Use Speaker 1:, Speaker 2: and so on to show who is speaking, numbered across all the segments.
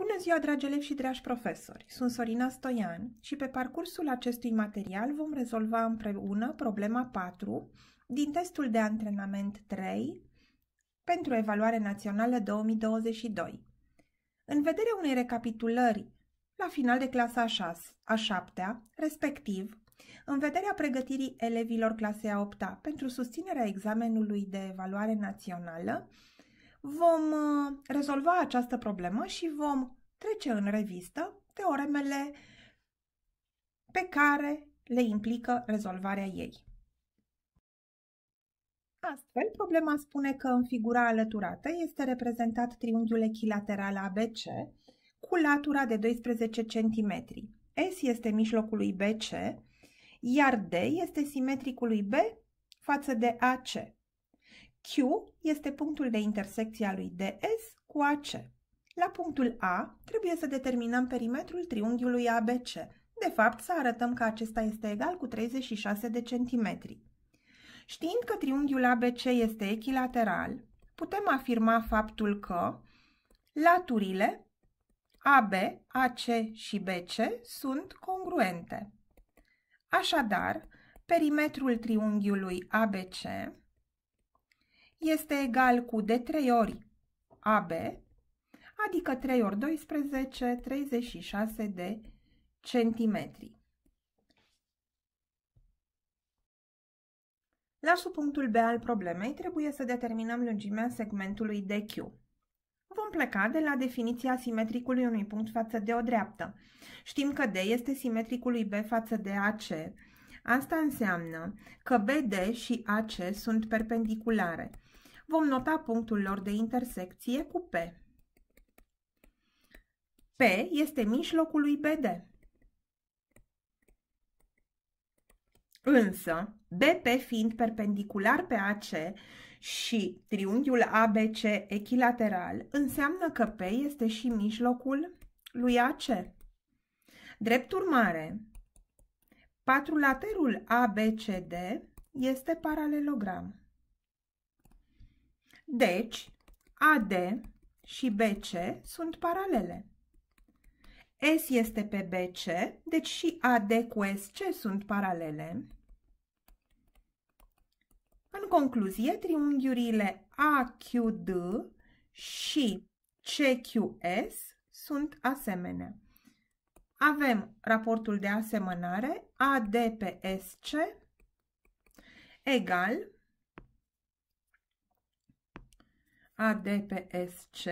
Speaker 1: Bună ziua, dragi elevi și dragi profesori! Sunt Sorina Stoian și pe parcursul acestui material vom rezolva împreună problema 4 din testul de antrenament 3 pentru evaluare națională 2022. În vederea unei recapitulări la final de clasa a, 6, a 7 respectiv, în vederea pregătirii elevilor clasei a 8 pentru susținerea examenului de evaluare națională, vom uh, rezolva această problemă și vom trece în revistă teoremele pe care le implică rezolvarea ei. Astfel, problema spune că în figura alăturată este reprezentat triunghiul echilateral ABC cu latura de 12 cm. S este mijlocul lui BC, iar D este simetricul lui B față de AC. Q este punctul de intersecție a lui DS cu AC. La punctul A trebuie să determinăm perimetrul triunghiului ABC. De fapt, să arătăm că acesta este egal cu 36 de centimetri. Știind că triunghiul ABC este echilateral, putem afirma faptul că laturile AB, AC și BC sunt congruente. Așadar, perimetrul triunghiului ABC este egal cu de 3 ori AB, adică 3 ori 12, 36 de centimetri. La subpunctul B al problemei trebuie să determinăm lungimea segmentului DQ. Vom pleca de la definiția simetricului unui punct față de o dreaptă. Știm că D este simetricului B față de AC, Asta înseamnă că BD și AC sunt perpendiculare. Vom nota punctul lor de intersecție cu P. P este mijlocul lui BD. Însă, BP fiind perpendicular pe AC și triunghiul ABC echilateral, înseamnă că P este și mijlocul lui AC. Drept urmare, Patrulaterul ABCD este paralelogram. Deci, AD și BC sunt paralele. S este pe BC, deci și AD cu SC sunt paralele. În concluzie, triunghiurile AQD și CQS sunt asemenea avem raportul de asemănare AD pe SC egal AD pe SC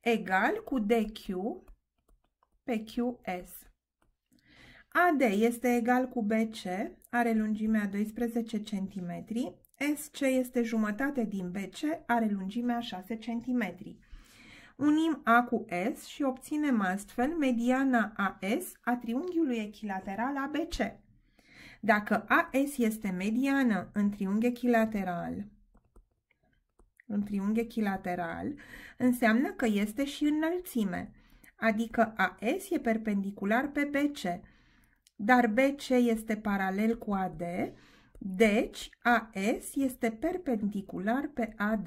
Speaker 1: egal cu DQ pe QS. AD este egal cu BC, are lungimea 12 cm, SC este jumătate din BC, are lungimea 6 cm. Unim A cu S și obținem astfel mediana AS a triunghiului echilateral ABC. Dacă AS este mediană în triunghi echilateral, în triunghi echilateral, înseamnă că este și înălțime, adică AS e perpendicular pe BC, dar BC este paralel cu AD, deci AS este perpendicular pe AD.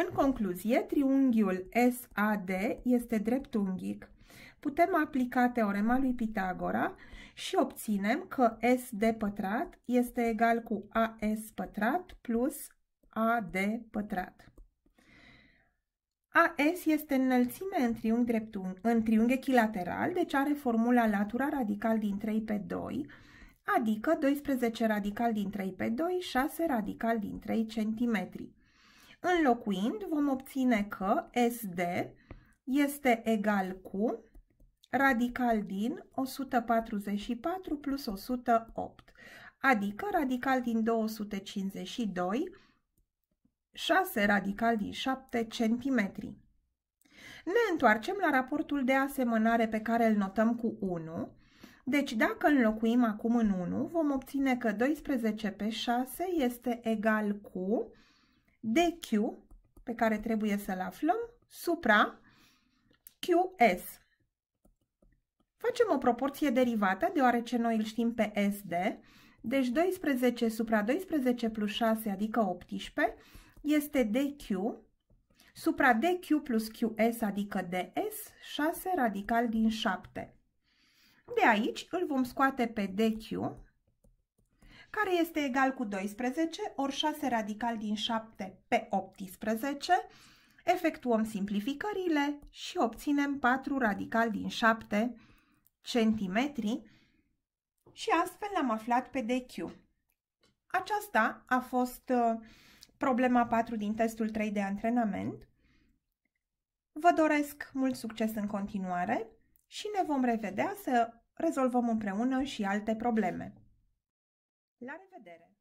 Speaker 1: În concluzie, triunghiul SAD este dreptunghic. Putem aplica teorema lui Pitagora și obținem că SD pătrat este egal cu AS pătrat plus AD pătrat. AS este înălțime în triunghi, dreptung, în triunghi echilateral, deci are formula latura radical din 3 pe 2, adică 12 radical din 3 pe 2, 6 radical din 3 centimetri. Înlocuind, vom obține că SD este egal cu radical din 144 plus 108, adică radical din 252, 6 radical din 7 cm. Ne întoarcem la raportul de asemănare pe care îl notăm cu 1. Deci dacă înlocuim acum în 1, vom obține că 12 pe 6 este egal cu DQ, pe care trebuie să-l aflăm, supra QS. Facem o proporție derivată, deoarece noi îl știm pe SD, deci 12 supra 12 plus 6, adică 18, este DQ, supra DQ plus QS, adică DS, 6 radical din 7. De aici îl vom scoate pe DQ, care este egal cu 12 ori 6 radical din 7 pe 18, efectuăm simplificările și obținem 4 radical din 7 centimetri și astfel l-am aflat pe DQ. Aceasta a fost uh, problema 4 din testul 3 de antrenament. Vă doresc mult succes în continuare și ne vom revedea să rezolvăm împreună și alte probleme. La revedere!